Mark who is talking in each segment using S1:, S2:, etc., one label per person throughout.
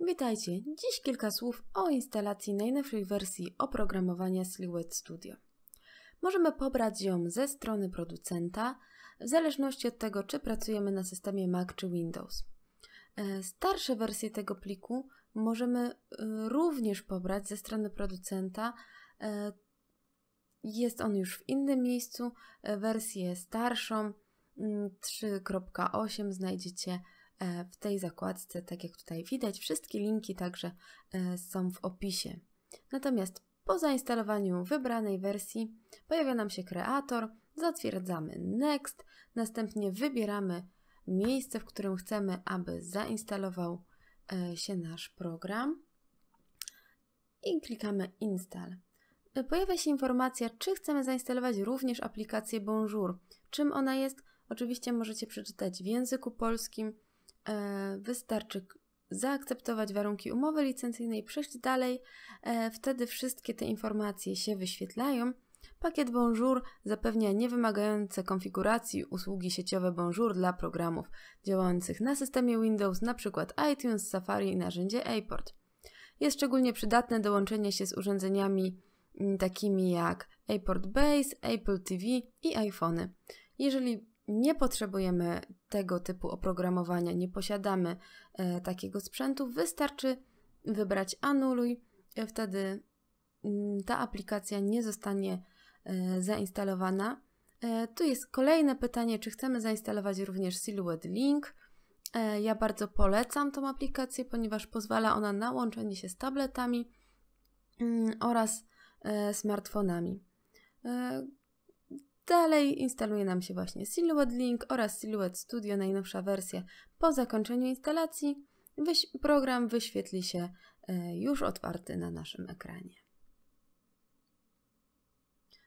S1: Witajcie! Dziś kilka słów o instalacji najnowszej wersji oprogramowania Silhouette Studio. Możemy pobrać ją ze strony producenta, w zależności od tego, czy pracujemy na systemie Mac czy Windows. E, starsze wersje tego pliku możemy e, również pobrać ze strony producenta. E, jest on już w innym miejscu. Wersję starszą 3.8 mm, znajdziecie E, w tej zakładce, tak jak tutaj widać, wszystkie linki także e, są w opisie. Natomiast po zainstalowaniu wybranej wersji pojawia nam się kreator, zatwierdzamy Next, następnie wybieramy miejsce, w którym chcemy, aby zainstalował e, się nasz program i klikamy Install. Pojawia się informacja, czy chcemy zainstalować również aplikację Bonjour. Czym ona jest? Oczywiście możecie przeczytać w języku polskim, E, wystarczy zaakceptować warunki umowy licencyjnej, przejść dalej. E, wtedy wszystkie te informacje się wyświetlają. Pakiet Bonjour zapewnia niewymagające konfiguracji usługi sieciowe Bonjour dla programów działających na systemie Windows, np. iTunes, Safari i narzędzie Aport. Jest szczególnie przydatne do łączenia się z urządzeniami mm, takimi jak Aport Base, Apple TV i iPhony. Jeżeli nie potrzebujemy tego typu oprogramowania, nie posiadamy e, takiego sprzętu, wystarczy wybrać anuluj, e, wtedy mm, ta aplikacja nie zostanie e, zainstalowana. E, tu jest kolejne pytanie, czy chcemy zainstalować również Silhouette Link. E, ja bardzo polecam tą aplikację, ponieważ pozwala ona na łączenie się z tabletami mm, oraz e, smartfonami. Dalej instaluje nam się właśnie Silhouette Link oraz Silhouette Studio, najnowsza wersja. Po zakończeniu instalacji wyś program wyświetli się e, już otwarty na naszym ekranie.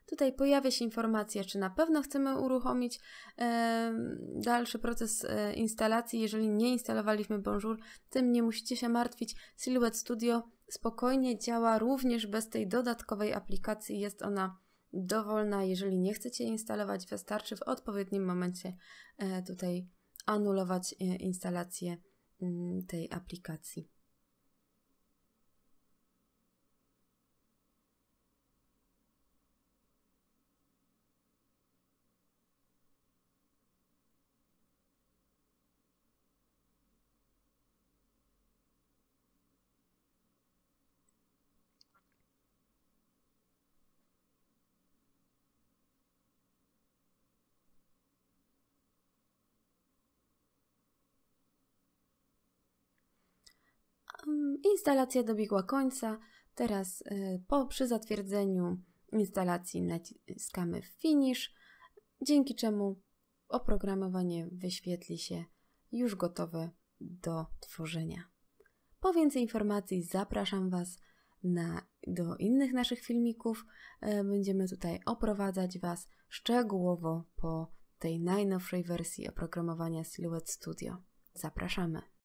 S1: Tutaj pojawia się informacja, czy na pewno chcemy uruchomić e, dalszy proces e, instalacji. Jeżeli nie instalowaliśmy Bonjour, tym nie musicie się martwić. Silhouette Studio spokojnie działa również bez tej dodatkowej aplikacji. Jest ona dowolna. Jeżeli nie chcecie instalować, wystarczy w odpowiednim momencie e, tutaj anulować e, instalację mm, tej aplikacji. Instalacja dobiegła końca. Teraz y, po, przy zatwierdzeniu instalacji naciskamy Finish, dzięki czemu oprogramowanie wyświetli się już gotowe do tworzenia. Po więcej informacji zapraszam Was na, do innych naszych filmików. Y, będziemy tutaj oprowadzać Was szczegółowo po tej najnowszej wersji oprogramowania Silhouette Studio. Zapraszamy!